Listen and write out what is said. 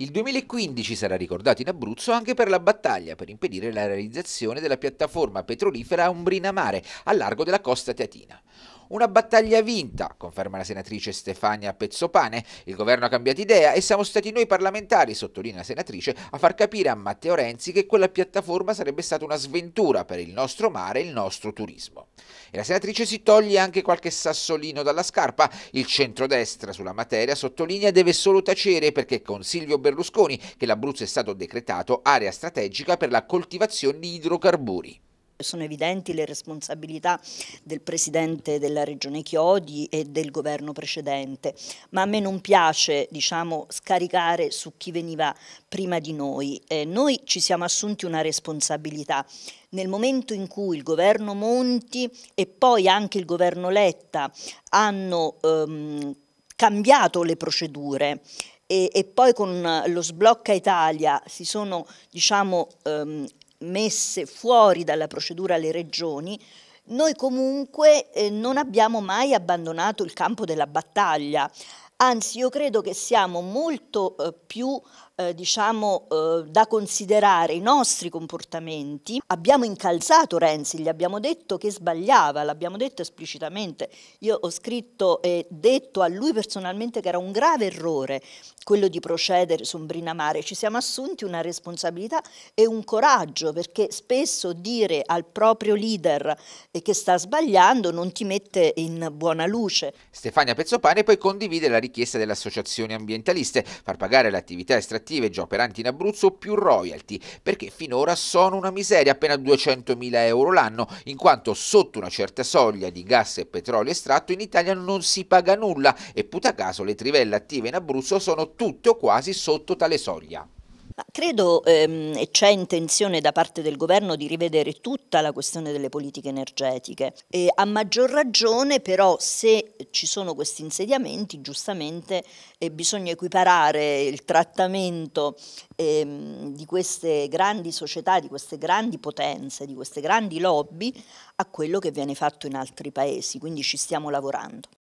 Il 2015 sarà ricordato in Abruzzo anche per la battaglia per impedire la realizzazione della piattaforma petrolifera Umbrina Mare, a largo della costa teatina. Una battaglia vinta, conferma la senatrice Stefania Pezzopane. Il governo ha cambiato idea e siamo stati noi parlamentari, sottolinea la senatrice, a far capire a Matteo Renzi che quella piattaforma sarebbe stata una sventura per il nostro mare e il nostro turismo. E la senatrice si toglie anche qualche sassolino dalla scarpa. Il centrodestra sulla materia sottolinea deve solo tacere perché con Silvio Berlusconi che l'Abruzzo è stato decretato area strategica per la coltivazione di idrocarburi. Sono evidenti le responsabilità del Presidente della Regione Chiodi e del governo precedente, ma a me non piace diciamo, scaricare su chi veniva prima di noi. Eh, noi ci siamo assunti una responsabilità. Nel momento in cui il governo Monti e poi anche il governo Letta hanno ehm, cambiato le procedure, e, e, poi con lo sblocca Italia si sono diciamo, ehm, messe fuori dalla procedura le regioni, noi comunque eh, non abbiamo mai abbandonato il campo della battaglia, anzi io credo che siamo molto eh, più eh, diciamo, eh, da considerare i nostri comportamenti. Abbiamo incalzato Renzi, gli abbiamo detto che sbagliava, l'abbiamo detto esplicitamente. Io ho scritto e detto a lui personalmente che era un grave errore quello di procedere su un brinamare. Ci siamo assunti una responsabilità e un coraggio, perché spesso dire al proprio leader eh, che sta sbagliando non ti mette in buona luce. Stefania Pezzopane poi condivide la richiesta delle associazioni ambientaliste far pagare l'attività estrattiva attive già operanti in Abruzzo più royalty, perché finora sono una miseria, appena 200.000 euro l'anno, in quanto sotto una certa soglia di gas e petrolio estratto in Italia non si paga nulla e puta caso le trivelle attive in Abruzzo sono tutte o quasi sotto tale soglia credo ehm, c'è intenzione da parte del governo di rivedere tutta la questione delle politiche energetiche. E a maggior ragione però se ci sono questi insediamenti giustamente eh, bisogna equiparare il trattamento ehm, di queste grandi società, di queste grandi potenze, di queste grandi lobby a quello che viene fatto in altri paesi. Quindi ci stiamo lavorando.